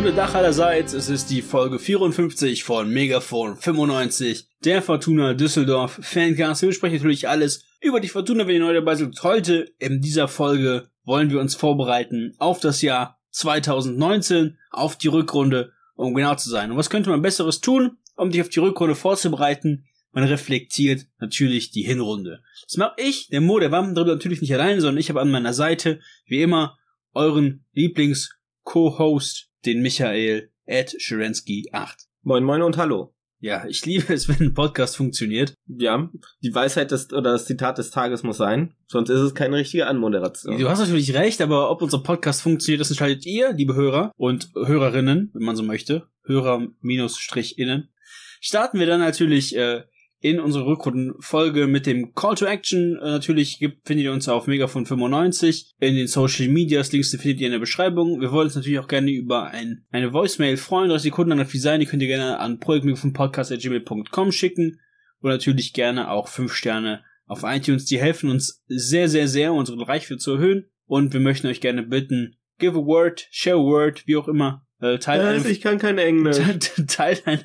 Gute Dach allerseits, es ist die Folge 54 von Megaphone 95, der Fortuna Düsseldorf Fancast. Wir sprechen natürlich alles über die Fortuna, wenn ihr neu dabei seid. Heute in dieser Folge wollen wir uns vorbereiten auf das Jahr 2019, auf die Rückrunde, um genau zu sein. Und was könnte man besseres tun, um dich auf die Rückrunde vorzubereiten? Man reflektiert natürlich die Hinrunde. Das mache ich, der Mo, der Wamm, natürlich nicht alleine, sondern ich habe an meiner Seite, wie immer, euren Lieblings- Co-Host den Michael at Scherensky 8. Moin, moin und hallo. Ja, ich liebe es, wenn ein Podcast funktioniert. Ja, die Weisheit des, oder das Zitat des Tages muss sein, sonst ist es keine richtige Anmoderation. Du hast natürlich recht, aber ob unser Podcast funktioniert, das entscheidet ihr, liebe Hörer und Hörerinnen, wenn man so möchte, Hörer-innen. minus Starten wir dann natürlich äh, in unserer Rückrundenfolge mit dem Call to Action. Äh, natürlich gibt, findet ihr uns auf Megafon95 in den Social Medias. Links findet ihr in der Beschreibung. Wir wollen uns natürlich auch gerne über ein, eine Voicemail freuen. 30 Sekunden an das Design. Die könnt ihr gerne an projektmegafonpodcast.gmail.com schicken. Und natürlich gerne auch 5 Sterne auf iTunes. Die helfen uns sehr, sehr, sehr, unsere Reichweite zu erhöhen. Und wir möchten euch gerne bitten, give a word, share a word, wie auch immer. Äh, teilt Was? Äh, eine, ich kann kein Englisch. Teilt eine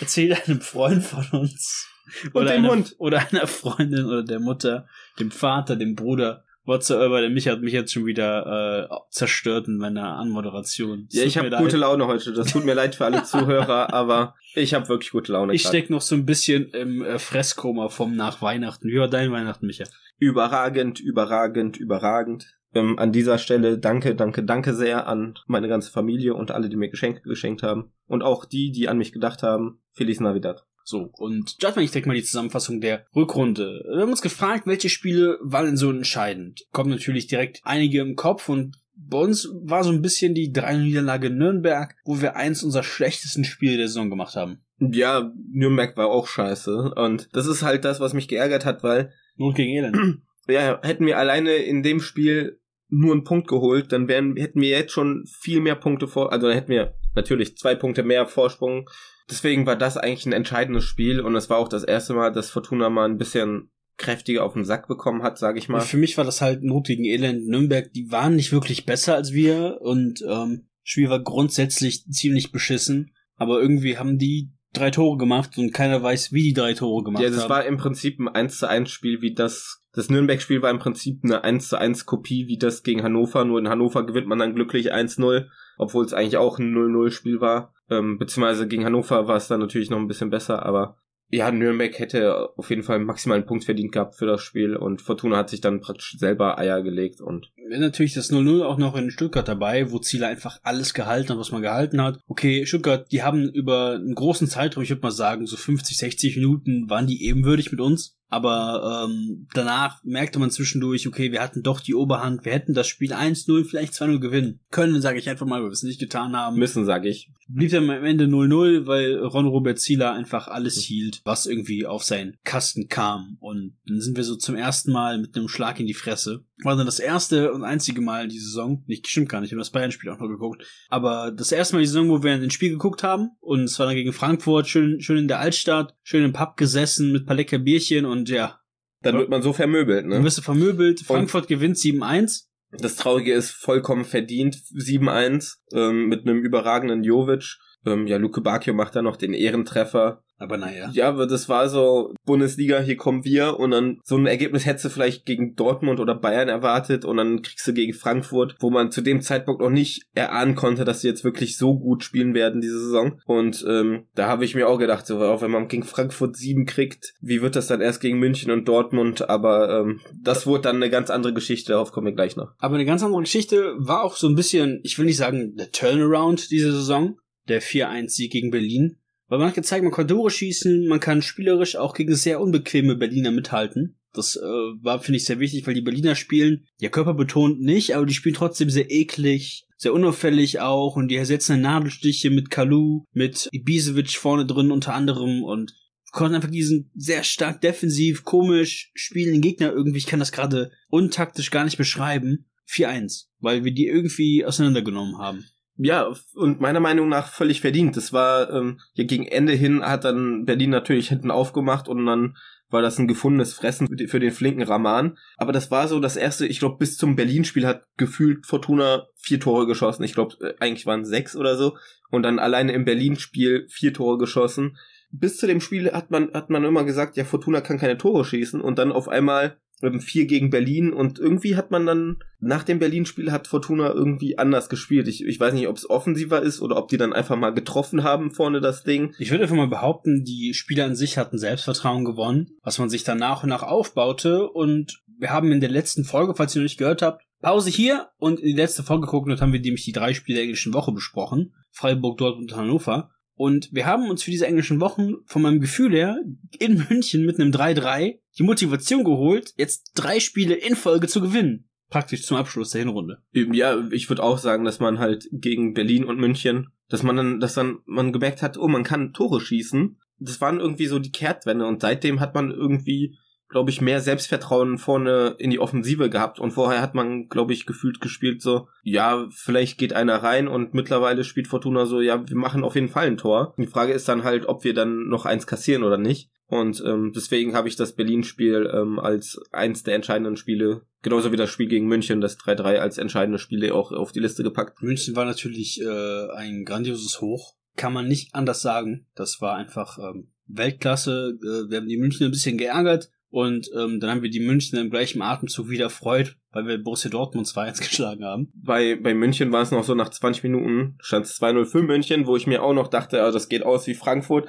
erzähl einem Freund von uns. Und oder dem einer, Hund. Oder einer Freundin oder der Mutter, dem Vater, dem Bruder. Whatsoever, der mich hat mich jetzt schon wieder äh, zerstört in meiner Anmoderation. Das ja, ich habe gute Laune heute. Das tut mir leid für alle Zuhörer, aber ich habe wirklich gute Laune. Ich stecke noch so ein bisschen im äh, Fresskoma vom Nach Weihnachten. Wie war dein Weihnachten, Micha? Überragend, überragend, überragend ähm, an dieser Stelle danke, danke, danke sehr an meine ganze Familie und alle, die mir Geschenke geschenkt haben. Und auch die, die an mich gedacht haben. Feliz Navidad. So, und Judgment, ich denke mal die Zusammenfassung der Rückrunde. Wir haben uns gefragt, welche Spiele waren denn so entscheidend? Kommen natürlich direkt einige im Kopf und bei uns war so ein bisschen die 3-Niederlage Nürnberg, wo wir eins unserer schlechtesten Spiele der Saison gemacht haben. Ja, Nürnberg war auch scheiße. Und das ist halt das, was mich geärgert hat, weil. Not gegen Elend. Ja, hätten wir alleine in dem Spiel nur einen Punkt geholt, dann wären, hätten wir jetzt schon viel mehr Punkte vor, also dann hätten wir natürlich zwei Punkte mehr Vorsprung. Deswegen war das eigentlich ein entscheidendes Spiel und es war auch das erste Mal, dass Fortuna mal ein bisschen kräftiger auf den Sack bekommen hat, sage ich mal. Für mich war das halt Not Elend Nürnberg. Die waren nicht wirklich besser als wir und ähm, Spiel war grundsätzlich ziemlich beschissen. Aber irgendwie haben die drei Tore gemacht und keiner weiß, wie die drei Tore gemacht haben. Ja, das haben. war im Prinzip ein 1 zu 1 Spiel wie das das Nürnberg-Spiel war im Prinzip eine 1 zu 1 Kopie wie das gegen Hannover, nur in Hannover gewinnt man dann glücklich 1-0, obwohl es eigentlich auch ein 0-0-Spiel war. Ähm, beziehungsweise gegen Hannover war es dann natürlich noch ein bisschen besser, aber ja, Nürnberg hätte auf jeden Fall maximalen Punkt verdient gehabt für das Spiel und Fortuna hat sich dann praktisch selber Eier gelegt und. Natürlich das 0-0 auch noch in Stuttgart dabei, wo Ziele einfach alles gehalten hat, was man gehalten hat. Okay, Stuttgart, die haben über einen großen Zeitraum, ich würde mal sagen, so 50, 60 Minuten waren die ebenwürdig mit uns. Aber ähm, danach merkte man zwischendurch, okay, wir hatten doch die Oberhand, wir hätten das Spiel 1-0, vielleicht 2-0 gewinnen können, sage ich einfach mal, weil wir es nicht getan haben. Müssen, sage ich. Blieb dann am Ende 0-0, weil Ron Robert Zieler einfach alles hm. hielt, was irgendwie auf seinen Kasten kam. Und dann sind wir so zum ersten Mal mit einem Schlag in die Fresse. War dann das erste und einzige Mal die Saison, nicht stimmt gar nicht, ich haben das Bayern-Spiel auch noch geguckt, aber das erste Mal die Saison, wo wir ein Spiel geguckt haben, und zwar dann gegen Frankfurt, schön, schön in der Altstadt, schön im Pub gesessen mit paar lecker Bierchen und und ja. Dann wird man so vermöbelt, ne? Man wirst du vermöbelt. Frankfurt und gewinnt 7-1. Das Traurige ist vollkommen verdient. 7-1 ähm, mit einem überragenden Jovic. Ähm, ja, Luke Bakio macht da noch den Ehrentreffer. Aber naja. Ja, aber das war so Bundesliga, hier kommen wir und dann so ein Ergebnis hättest du vielleicht gegen Dortmund oder Bayern erwartet und dann kriegst du gegen Frankfurt, wo man zu dem Zeitpunkt noch nicht erahnen konnte, dass sie jetzt wirklich so gut spielen werden diese Saison. Und ähm, da habe ich mir auch gedacht, so auch wenn man gegen Frankfurt sieben kriegt, wie wird das dann erst gegen München und Dortmund? Aber ähm, das wurde dann eine ganz andere Geschichte, darauf kommen wir gleich noch. Aber eine ganz andere Geschichte war auch so ein bisschen, ich will nicht sagen, der Turnaround diese Saison, der 4-1-Sieg gegen Berlin weil man hat gezeigt, man kann Tore schießen, man kann spielerisch auch gegen sehr unbequeme Berliner mithalten. Das äh, war, finde ich, sehr wichtig, weil die Berliner spielen, ja, körperbetont nicht, aber die spielen trotzdem sehr eklig, sehr unauffällig auch und die ersetzen Nadelstiche mit Kalu, mit Ibisevic vorne drin unter anderem und konnten einfach diesen sehr stark defensiv, komisch spielenden Gegner irgendwie, ich kann das gerade untaktisch gar nicht beschreiben, 4-1, weil wir die irgendwie auseinandergenommen haben ja, und meiner Meinung nach völlig verdient. Das war ähm, ja gegen Ende hin hat dann Berlin natürlich hinten aufgemacht und dann war das ein gefundenes Fressen für, den flinken Raman. Aber das war so das erste, ich glaube, bis zum Berlin-Spiel hat gefühlt Fortuna vier Tore geschossen. Ich glaube, äh, eigentlich waren sechs oder so. Und dann alleine im Berlin-Spiel vier Tore geschossen. Bis zu dem Spiel hat man, hat man immer gesagt, ja, Fortuna kann keine Tore schießen. Und dann auf einmal 4 ähm, gegen Berlin und irgendwie hat man dann nach dem Berlin-Spiel hat Fortuna irgendwie anders gespielt. Ich, ich weiß nicht, ob es offensiver ist oder ob die dann einfach mal getroffen haben vorne das Ding. Ich würde einfach mal behaupten, die Spieler an sich hatten Selbstvertrauen gewonnen, was man sich dann nach und nach aufbaute und wir haben in der letzten Folge, falls ihr noch nicht gehört habt, Pause hier und in die letzte Folge geguckt und haben wir nämlich die drei Spiele der englischen Woche besprochen. Freiburg, Dortmund und Hannover. Und wir haben uns für diese englischen Wochen von meinem Gefühl her in München mit einem 3-3 die Motivation geholt, jetzt drei Spiele in Folge zu gewinnen. Praktisch zum Abschluss der Hinrunde. Ja, ich würde auch sagen, dass man halt gegen Berlin und München, dass man dann, dass dann man gemerkt hat, oh, man kann Tore schießen. Das waren irgendwie so die Kehrtwende und seitdem hat man irgendwie glaube ich, mehr Selbstvertrauen vorne in die Offensive gehabt. Und vorher hat man, glaube ich, gefühlt gespielt so, ja, vielleicht geht einer rein und mittlerweile spielt Fortuna so, ja, wir machen auf jeden Fall ein Tor. Die Frage ist dann halt, ob wir dann noch eins kassieren oder nicht. Und ähm, deswegen habe ich das Berlin-Spiel ähm, als eins der entscheidenden Spiele, genauso wie das Spiel gegen München, das 3-3 als entscheidende Spiele auch auf die Liste gepackt. München war natürlich äh, ein grandioses Hoch. Kann man nicht anders sagen. Das war einfach ähm, Weltklasse. Äh, wir haben die München ein bisschen geärgert, und ähm, dann haben wir die Münchner im gleichen Atemzug wieder freut, weil wir Borussia Dortmund 2-1 geschlagen haben. Bei, bei München war es noch so, nach 20 Minuten stand es 2-0 für München, wo ich mir auch noch dachte, also das geht aus wie Frankfurt.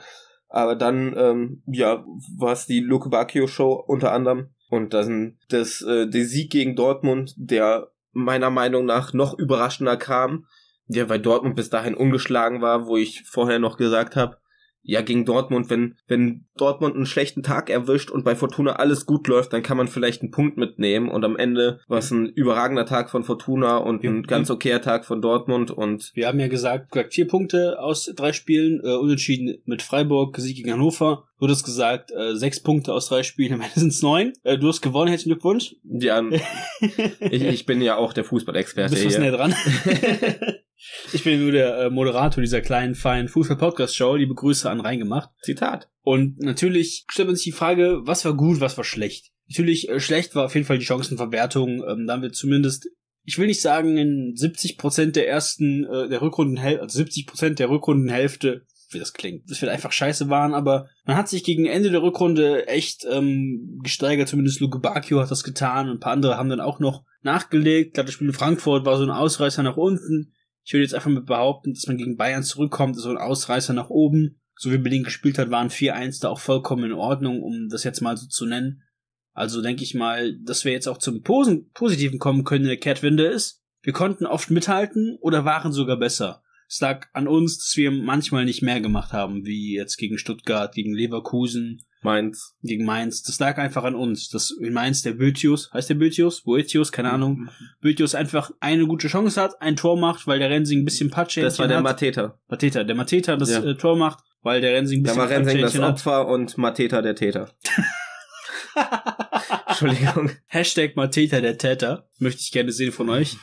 Aber dann, ähm, ja, war es die Luke Bacchio Show unter anderem. Und dann das, äh, der Sieg gegen Dortmund, der meiner Meinung nach noch überraschender kam. Ja, weil Dortmund bis dahin ungeschlagen war, wo ich vorher noch gesagt habe, ja, gegen Dortmund, wenn, wenn Dortmund einen schlechten Tag erwischt und bei Fortuna alles gut läuft, dann kann man vielleicht einen Punkt mitnehmen und am Ende war es ein überragender Tag von Fortuna und ein ja. ganz okayer Tag von Dortmund und. Wir haben ja gesagt, vier Punkte aus drei Spielen, äh, unentschieden mit Freiburg, Sieg gegen Hannover, du hast gesagt, äh, sechs Punkte aus drei Spielen, am Ende sind es neun. Äh, du hast gewonnen, herzlichen Glückwunsch. Ja, ich, ich bin ja auch der Fußballexperte. Du bist hier. was näher dran. Ich bin nur der äh, Moderator dieser kleinen, feinen Fußball-Podcast-Show. Liebe Grüße an Reingemacht. Zitat. Und natürlich stellt man sich die Frage, was war gut, was war schlecht. Natürlich, äh, schlecht war auf jeden Fall die Chancenverwertung. Ähm, da haben wir zumindest, ich will nicht sagen, in 70% der ersten, äh, der Rückrundenhälfte, also 70% der Rückrundenhälfte wie das klingt. Das wird einfach scheiße waren, aber man hat sich gegen Ende der Rückrunde echt ähm, gesteigert, zumindest Luke Bacchio hat das getan und ein paar andere haben dann auch noch nachgelegt. Ich das Spiel in Frankfurt war so ein Ausreißer nach unten. Ich würde jetzt einfach mal behaupten, dass man gegen Bayern zurückkommt, so ein Ausreißer nach oben. So wie Berlin gespielt hat, waren 4-1 da auch vollkommen in Ordnung, um das jetzt mal so zu nennen. Also denke ich mal, dass wir jetzt auch zum Posen Positiven kommen können in der Kehrtwende ist. Wir konnten oft mithalten oder waren sogar besser. Es lag an uns, dass wir manchmal nicht mehr gemacht haben, wie jetzt gegen Stuttgart, gegen Leverkusen, Mainz. Gegen Mainz. Das lag einfach an uns. Das in Mainz der Bültius, heißt der Bültius? Boetius, keine Ahnung. Mhm. Bültius einfach eine gute Chance hat, ein Tor macht, weil der Rensing ein bisschen Patsche Das war der hat. Mateta. Mateta, der Mateta das ja. äh, Tor macht, weil der Rensing ein bisschen Patsche Da war Rensing das Opfer hat. und Mateta der Täter. Entschuldigung. Hashtag Mateta der Täter. Möchte ich gerne sehen von euch.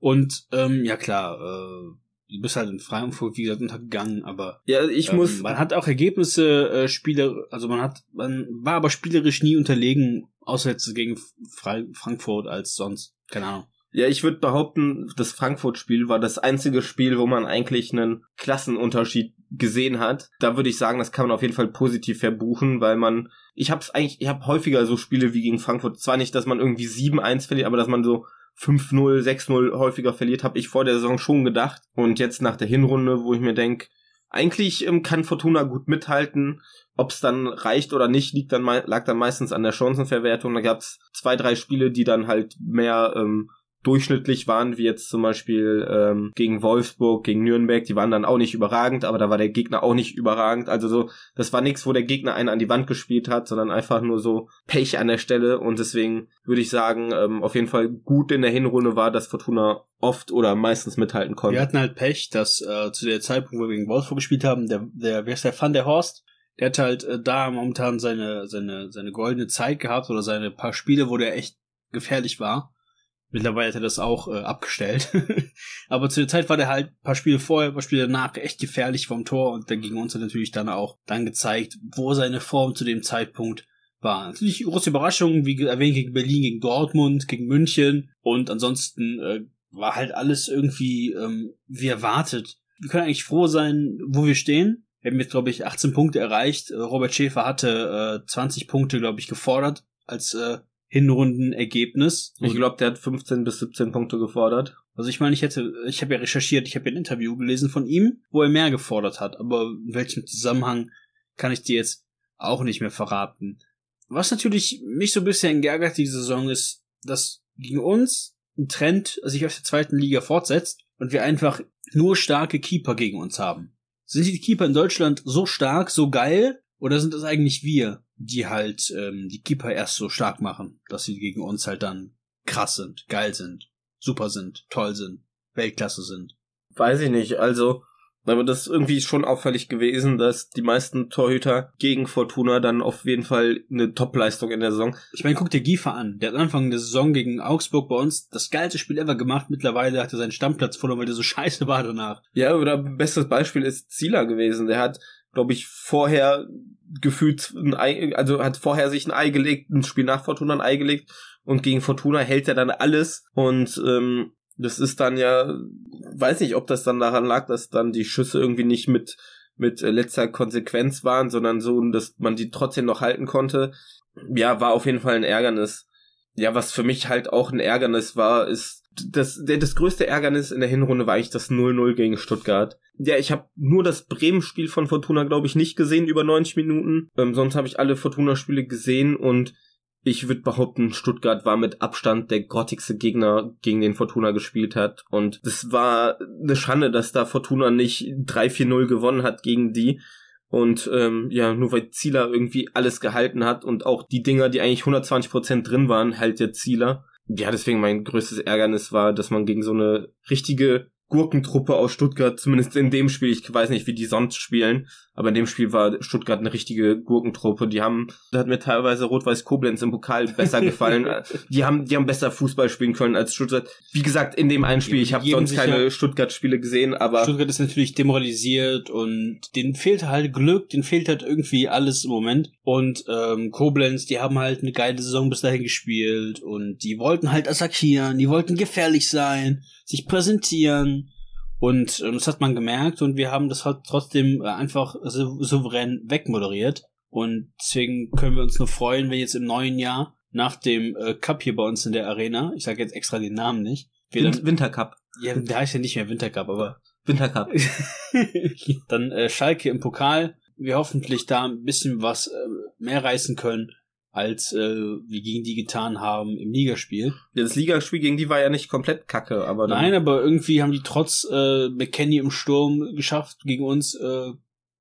Und ähm, ja klar, äh, du bist halt in Frankfurt, wie gesagt, untergegangen, aber ja, ich ähm, muss. Man hat auch Ergebnisse, äh, Spieler, also man hat, man war aber spielerisch nie unterlegen, außer jetzt gegen Fre Frankfurt als sonst. Keine Ahnung. Ja, ich würde behaupten, das Frankfurt-Spiel war das einzige Spiel, wo man eigentlich einen Klassenunterschied gesehen hat. Da würde ich sagen, das kann man auf jeden Fall positiv verbuchen, weil man, ich hab's eigentlich, ich hab häufiger so Spiele wie gegen Frankfurt. Zwar nicht, dass man irgendwie 7-1 verliert, aber dass man so 5-0, 6-0 häufiger verliert, habe ich vor der Saison schon gedacht. Und jetzt nach der Hinrunde, wo ich mir denke, eigentlich ähm, kann Fortuna gut mithalten. Ob es dann reicht oder nicht, liegt dann lag dann meistens an der Chancenverwertung. Da gab es zwei, drei Spiele, die dann halt mehr ähm, durchschnittlich waren, wie jetzt zum Beispiel ähm, gegen Wolfsburg, gegen Nürnberg, die waren dann auch nicht überragend, aber da war der Gegner auch nicht überragend. Also so, das war nichts, wo der Gegner einen an die Wand gespielt hat, sondern einfach nur so Pech an der Stelle. Und deswegen würde ich sagen, ähm, auf jeden Fall gut in der Hinrunde war, dass Fortuna oft oder meistens mithalten konnte. Wir hatten halt Pech, dass äh, zu der Zeitpunkt, wo wir gegen Wolfsburg gespielt haben, der, der, wer ist der Fan der Horst? Der hat halt äh, da momentan seine, seine, seine goldene Zeit gehabt oder seine paar Spiele, wo der echt gefährlich war. Mittlerweile hat er das auch äh, abgestellt. Aber zu der Zeit war der halt ein paar Spiele vorher, ein paar Spiele danach echt gefährlich vom Tor und dann gegen uns hat natürlich dann auch dann gezeigt, wo seine Form zu dem Zeitpunkt war. Natürlich große Überraschungen, wie erwähnt, gegen Berlin, gegen Dortmund, gegen München und ansonsten äh, war halt alles irgendwie ähm, wie erwartet. Wir können eigentlich froh sein, wo wir stehen. Wir haben jetzt, glaube ich, 18 Punkte erreicht. Äh, Robert Schäfer hatte äh, 20 Punkte, glaube ich, gefordert als äh, Hinrundenergebnis. Ich glaube, der hat 15 bis 17 Punkte gefordert. Also ich meine, ich hätte, ich habe ja recherchiert, ich habe ja ein Interview gelesen von ihm, wo er mehr gefordert hat, aber in welchem Zusammenhang kann ich dir jetzt auch nicht mehr verraten. Was natürlich mich so ein bisschen geärgert diese Saison ist, dass gegen uns ein Trend sich aus der zweiten Liga fortsetzt und wir einfach nur starke Keeper gegen uns haben. Sind die Keeper in Deutschland so stark, so geil, oder sind das eigentlich wir? die halt ähm, die Keeper erst so stark machen, dass sie gegen uns halt dann krass sind, geil sind, super sind, toll sind, Weltklasse sind. Weiß ich nicht, also, aber das ist irgendwie schon auffällig gewesen, dass die meisten Torhüter gegen Fortuna dann auf jeden Fall eine Topleistung in der Saison. Ich meine, guck dir Giefer an, der hat Anfang der Saison gegen Augsburg bei uns das geilste Spiel ever gemacht, mittlerweile hat er seinen Stammplatz verloren, weil der so scheiße war danach. Ja, oder bestes Beispiel ist Zieler gewesen, der hat glaube ich, vorher gefühlt ein Ei, also hat vorher sich ein Ei gelegt, ein Spiel nach Fortuna ein Ei gelegt und gegen Fortuna hält er dann alles und ähm, das ist dann ja, weiß nicht, ob das dann daran lag, dass dann die Schüsse irgendwie nicht mit mit letzter Konsequenz waren, sondern so, dass man die trotzdem noch halten konnte. Ja, war auf jeden Fall ein Ärgernis. Ja, was für mich halt auch ein Ärgernis war, ist das, der, das größte Ärgernis in der Hinrunde war eigentlich das 0-0 gegen Stuttgart. Ja, ich habe nur das Bremen-Spiel von Fortuna, glaube ich, nicht gesehen über 90 Minuten. Ähm, sonst habe ich alle Fortuna-Spiele gesehen und ich würde behaupten, Stuttgart war mit Abstand der grottigste Gegner, gegen den Fortuna gespielt hat. Und es war eine Schande, dass da Fortuna nicht 3-4-0 gewonnen hat gegen die. Und ähm, ja, nur weil Zieler irgendwie alles gehalten hat und auch die Dinger, die eigentlich 120% Prozent drin waren, halt der Zieler ja, deswegen mein größtes Ärgernis war, dass man gegen so eine richtige Gurkentruppe aus Stuttgart, zumindest in dem Spiel, ich weiß nicht, wie die sonst spielen, aber in dem Spiel war Stuttgart eine richtige Gurkentruppe. Die haben, da hat mir teilweise Rot-Weiß Koblenz im Pokal besser gefallen. die haben, die haben besser Fußball spielen können als Stuttgart. Wie gesagt, in dem einen Spiel, ich habe sonst keine Stuttgart-Spiele gesehen, aber. Stuttgart ist natürlich demoralisiert und denen fehlt halt Glück, denen fehlt halt irgendwie alles im Moment. Und ähm, Koblenz, die haben halt eine geile Saison bis dahin gespielt und die wollten halt attackieren, die wollten gefährlich sein, sich präsentieren und ähm, das hat man gemerkt und wir haben das halt trotzdem äh, einfach sou souverän wegmoderiert. Und deswegen können wir uns nur freuen, wenn jetzt im neuen Jahr nach dem äh, Cup hier bei uns in der Arena, ich sage jetzt extra den Namen nicht. Wir Win Wintercup. Ja, der heißt ja nicht mehr Wintercup, aber. Wintercup. dann äh, Schalke im Pokal. Wir hoffentlich da ein bisschen was äh, mehr reißen können als äh, wir gegen die getan haben im Ligaspiel. Das Ligaspiel gegen die war ja nicht komplett kacke, aber dann Nein, aber irgendwie haben die trotz äh, McKenny im Sturm geschafft, gegen uns äh,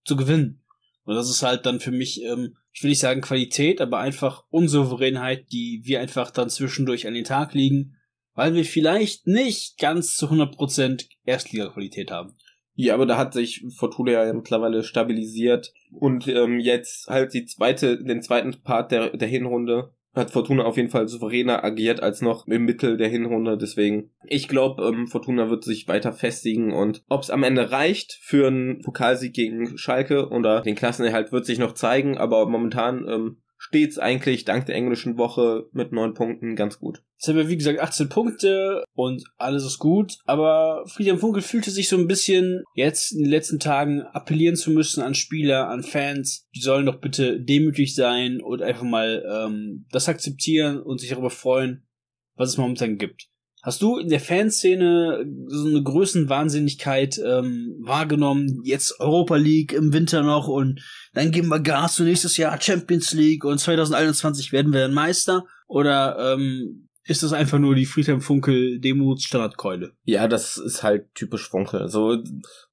zu gewinnen. Und das ist halt dann für mich, ähm, ich will nicht sagen Qualität, aber einfach Unsouveränheit, die wir einfach dann zwischendurch an den Tag legen, weil wir vielleicht nicht ganz zu 100% Erstliga-Qualität haben. Ja, aber da hat sich Fortuna ja mittlerweile stabilisiert und ähm, jetzt halt die zweite, den zweiten Part der, der Hinrunde hat Fortuna auf jeden Fall souveräner agiert als noch im Mittel der Hinrunde. Deswegen, ich glaube, ähm, Fortuna wird sich weiter festigen und ob es am Ende reicht für einen Pokalsieg gegen Schalke oder den Klassenerhalt wird sich noch zeigen, aber momentan ähm, stets eigentlich dank der englischen Woche mit neun Punkten ganz gut. Jetzt haben wir, wie gesagt, 18 Punkte und alles ist gut, aber Friedhelm Funkel fühlte sich so ein bisschen jetzt in den letzten Tagen appellieren zu müssen an Spieler, an Fans. Die sollen doch bitte demütig sein und einfach mal ähm, das akzeptieren und sich darüber freuen, was es momentan gibt. Hast du in der Fanszene so eine Größenwahnsinnigkeit ähm, wahrgenommen? Jetzt Europa League im Winter noch und dann geben wir Gas und nächstes Jahr Champions League und 2021 werden wir dann Meister? Oder ähm, ist das einfach nur die Friedhelm Funkel Demo-Standardkeule? Ja, das ist halt typisch Funkel. So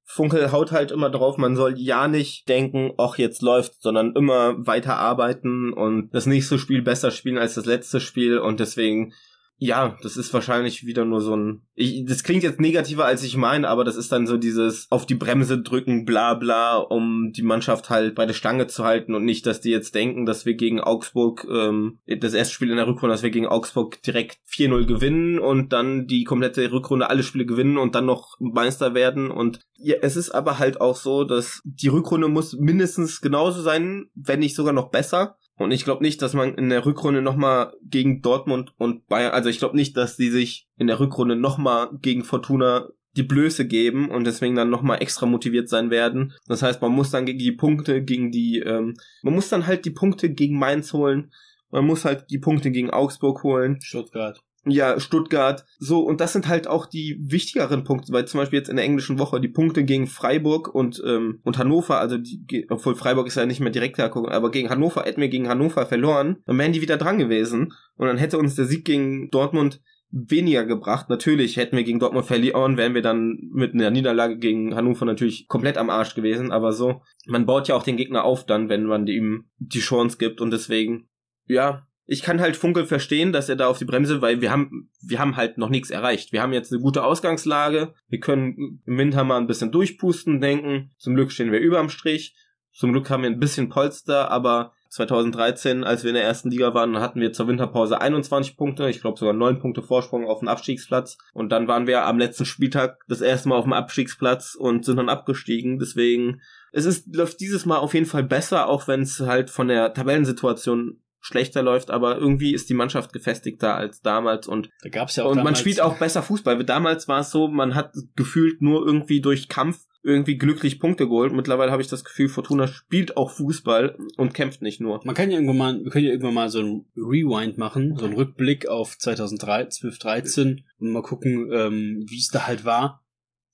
Funkel haut halt immer drauf, man soll ja nicht denken, ach jetzt läuft, sondern immer weiter arbeiten und das nächste Spiel besser spielen als das letzte Spiel und deswegen ja, das ist wahrscheinlich wieder nur so ein. Ich, das klingt jetzt negativer, als ich meine, aber das ist dann so dieses auf die Bremse drücken, bla bla, um die Mannschaft halt bei der Stange zu halten und nicht, dass die jetzt denken, dass wir gegen Augsburg, ähm, das erste Spiel in der Rückrunde, dass wir gegen Augsburg direkt 4-0 gewinnen und dann die komplette Rückrunde alle Spiele gewinnen und dann noch Meister werden. Und ja, es ist aber halt auch so, dass die Rückrunde muss mindestens genauso sein, wenn nicht sogar noch besser und ich glaube nicht, dass man in der Rückrunde nochmal gegen Dortmund und Bayern, also ich glaube nicht, dass die sich in der Rückrunde nochmal gegen Fortuna die Blöße geben und deswegen dann nochmal extra motiviert sein werden. Das heißt, man muss dann gegen die Punkte, gegen die, ähm, man muss dann halt die Punkte gegen Mainz holen, man muss halt die Punkte gegen Augsburg holen. Stuttgart ja, Stuttgart. So, und das sind halt auch die wichtigeren Punkte, weil zum Beispiel jetzt in der englischen Woche die Punkte gegen Freiburg und, ähm, und Hannover, also die, obwohl Freiburg ist ja nicht mehr direkt hergekommen, aber gegen Hannover, hätten wir gegen Hannover verloren, dann wären die wieder dran gewesen. Und dann hätte uns der Sieg gegen Dortmund weniger gebracht. Natürlich hätten wir gegen Dortmund verloren, wären wir dann mit einer Niederlage gegen Hannover natürlich komplett am Arsch gewesen, aber so, man baut ja auch den Gegner auf dann, wenn man ihm die Chance gibt und deswegen, ja, ich kann halt Funkel verstehen, dass er da auf die Bremse, weil wir haben, wir haben halt noch nichts erreicht. Wir haben jetzt eine gute Ausgangslage. Wir können im Winter mal ein bisschen durchpusten, denken. Zum Glück stehen wir überm Strich. Zum Glück haben wir ein bisschen Polster, aber 2013, als wir in der ersten Liga waren, hatten wir zur Winterpause 21 Punkte, ich glaube sogar 9 Punkte Vorsprung auf dem Abstiegsplatz. Und dann waren wir am letzten Spieltag das erste Mal auf dem Abstiegsplatz und sind dann abgestiegen. Deswegen, es ist, läuft dieses Mal auf jeden Fall besser, auch wenn es halt von der Tabellensituation schlechter läuft, aber irgendwie ist die Mannschaft gefestigter als damals und da gab's ja auch und damals. man spielt auch besser Fußball. Damals war es so, man hat gefühlt nur irgendwie durch Kampf irgendwie glücklich Punkte geholt. Mittlerweile habe ich das Gefühl, Fortuna spielt auch Fußball und kämpft nicht nur. Man kann ja irgendwann mal, wir können ja irgendwann mal so ein Rewind machen, so einen Rückblick auf 2012, 13 und mal gucken, ähm, wie es da halt war.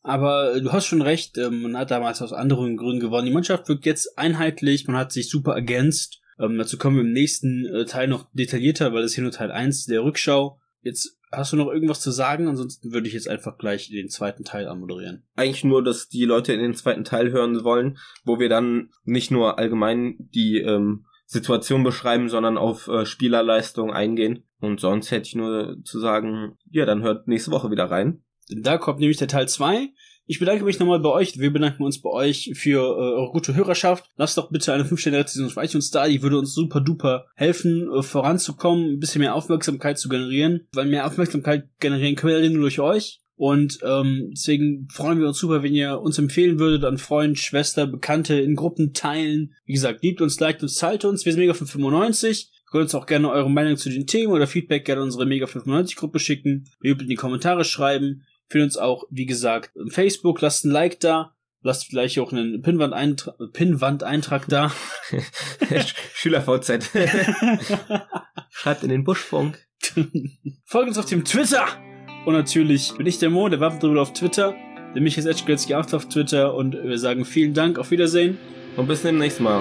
Aber äh, du hast schon recht, ähm, man hat damals aus anderen Gründen gewonnen. Die Mannschaft wirkt jetzt einheitlich, man hat sich super ergänzt ähm, dazu kommen wir im nächsten äh, Teil noch detaillierter, weil das hier nur Teil 1 der Rückschau. Jetzt hast du noch irgendwas zu sagen, ansonsten würde ich jetzt einfach gleich den zweiten Teil anmoderieren. Eigentlich nur, dass die Leute in den zweiten Teil hören wollen, wo wir dann nicht nur allgemein die ähm, Situation beschreiben, sondern auf äh, Spielerleistung eingehen. Und sonst hätte ich nur zu sagen, ja, dann hört nächste Woche wieder rein. Da kommt nämlich der Teil 2. Ich bedanke mich nochmal bei euch. Wir bedanken uns bei euch für äh, eure gute Hörerschaft. Lasst doch bitte eine 5-Sterne-Rezension auf iTunes da. Die würde uns super duper helfen, äh, voranzukommen, ein bisschen mehr Aufmerksamkeit zu generieren. Weil mehr Aufmerksamkeit generieren können wir nur durch euch. Und ähm, deswegen freuen wir uns super, wenn ihr uns empfehlen würdet an Freund, Schwester, Bekannte, in Gruppen teilen. Wie gesagt, liebt uns, liked uns, teilt uns. Wir sind Mega 95. Ihr könnt uns auch gerne eure Meinung zu den Themen oder Feedback gerne unsere Mega 95 Gruppe schicken. Liebt in die Kommentare schreiben. Findet uns auch, wie gesagt, im Facebook. Lasst ein Like da. Lasst vielleicht auch einen Pinnwand-Eintrag Pinnwand da. Schüler-VZ. Schreibt in den Buschfunk. Folgt uns auf dem Twitter. Und natürlich bin ich der Mo, der Waffendribbel auf Twitter. Der Michael Edgegelski auf Twitter. Und wir sagen vielen Dank. Auf Wiedersehen. Und bis zum nächsten Mal.